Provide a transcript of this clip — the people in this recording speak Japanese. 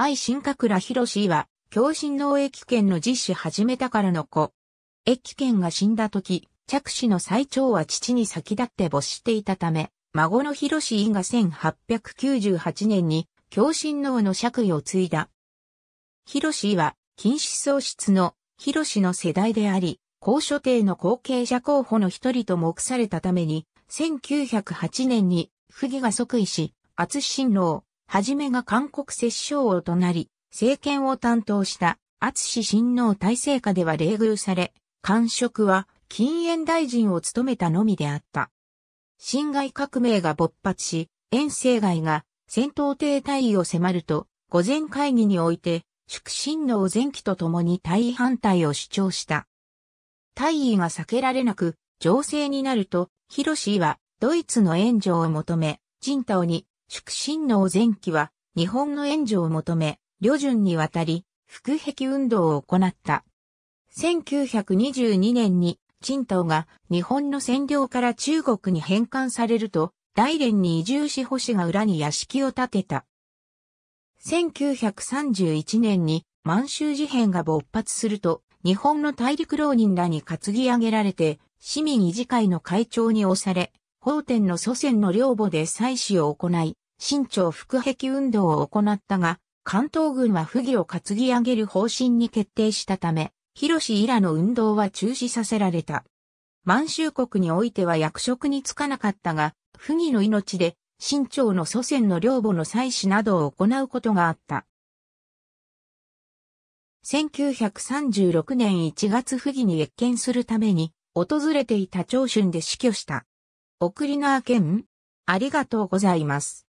愛新覚羅広は、共振脳。駅圏の実施始めたからの子。駅圏が死んだ時、着手の最長は父に先立って没していたため、孫の広伊が1898年に共振脳の爵位を継いだ。広伊は、禁止喪失の広の世代であり、高所定の後継者候補の一人と目されたために、1908年に、不義が即位し、厚新郎、はじめが韓国摂政王となり、政権を担当した厚志親王体制下では冷遇され、官職は禁煙大臣を務めたのみであった。辛亥革命が勃発し、遠征外が戦闘停大位を迫ると、午前会議において、祝新の前期と共に大反対を主張した。大位が避けられなく、情勢になると、広氏はドイツの援助を求め、人道に祝神お前期は日本の援助を求め、旅順に渡り、腹壁運動を行った。1922年に、陳東が日本の占領から中国に返還されると、大連に移住し星が裏に屋敷を建てた。1931年に満州事変が勃発すると、日本の大陸浪人らに担ぎ上げられて、市民維持会の会長に押され、法典の祖先の領母で祭祀を行い、新朝副壁運動を行ったが、関東軍は不義を担ぎ上げる方針に決定したため、広氏以来の運動は中止させられた。満州国においては役職に就かなかったが、不義の命で、新朝の祖先の領母の祭祀などを行うことがあった。1936年1月不義に謁見するために、訪れていた長春で死去した。送りなあけんありがとうございます。